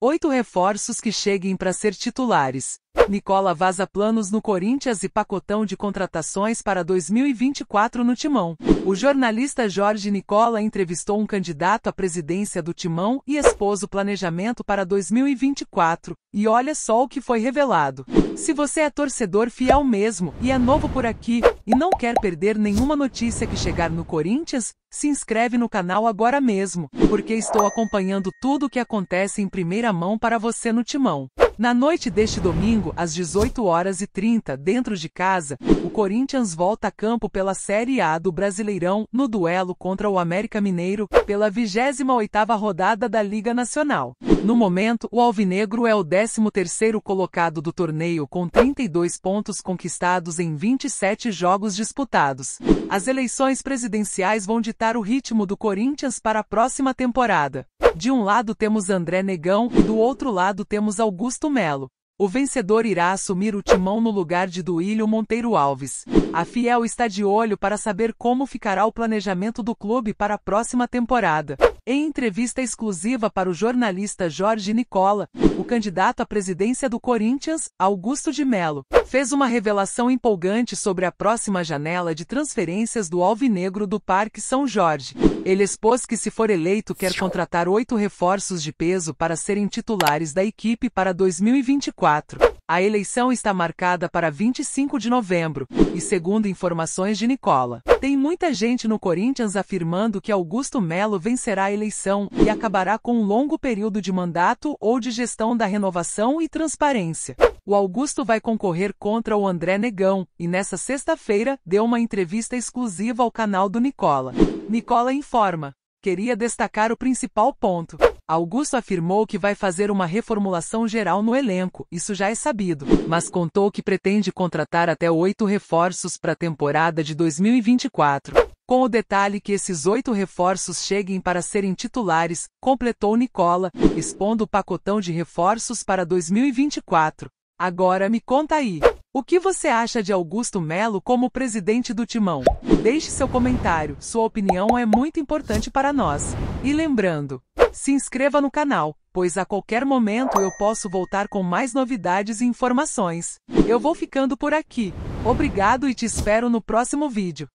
Oito reforços que cheguem para ser titulares. Nicola vaza planos no Corinthians e pacotão de contratações para 2024 no Timão. O jornalista Jorge Nicola entrevistou um candidato à presidência do Timão e expôs o planejamento para 2024. E olha só o que foi revelado. Se você é torcedor fiel mesmo e é novo por aqui e não quer perder nenhuma notícia que chegar no Corinthians, se inscreve no canal agora mesmo, porque estou acompanhando tudo o que acontece em primeira mão para você no Timão. Na noite deste domingo, às 18 horas e 30, dentro de casa, o Corinthians volta a campo pela Série A do Brasileirão no duelo contra o América Mineiro pela 28ª rodada da Liga Nacional. No momento, o Alvinegro é o 13º colocado do torneio com 32 pontos conquistados em 27 jogos disputados. As eleições presidenciais vão ditar o ritmo do Corinthians para a próxima temporada. De um lado temos André Negão, e do outro lado temos Augusto Melo. O vencedor irá assumir o timão no lugar de Duílio Monteiro Alves. A Fiel está de olho para saber como ficará o planejamento do clube para a próxima temporada. Em entrevista exclusiva para o jornalista Jorge Nicola, o candidato à presidência do Corinthians, Augusto de Melo, fez uma revelação empolgante sobre a próxima janela de transferências do Alvinegro do Parque São Jorge. Ele expôs que se for eleito quer contratar oito reforços de peso para serem titulares da equipe para 2024. A eleição está marcada para 25 de novembro, e segundo informações de Nicola, tem muita gente no Corinthians afirmando que Augusto Melo vencerá a eleição e acabará com um longo período de mandato ou de gestão da renovação e transparência o Augusto vai concorrer contra o André Negão, e nessa sexta-feira deu uma entrevista exclusiva ao canal do Nicola. Nicola informa. Queria destacar o principal ponto. Augusto afirmou que vai fazer uma reformulação geral no elenco, isso já é sabido, mas contou que pretende contratar até oito reforços para a temporada de 2024. Com o detalhe que esses oito reforços cheguem para serem titulares, completou Nicola, expondo o pacotão de reforços para 2024. Agora me conta aí. O que você acha de Augusto Melo como presidente do Timão? Deixe seu comentário, sua opinião é muito importante para nós. E lembrando, se inscreva no canal, pois a qualquer momento eu posso voltar com mais novidades e informações. Eu vou ficando por aqui. Obrigado e te espero no próximo vídeo.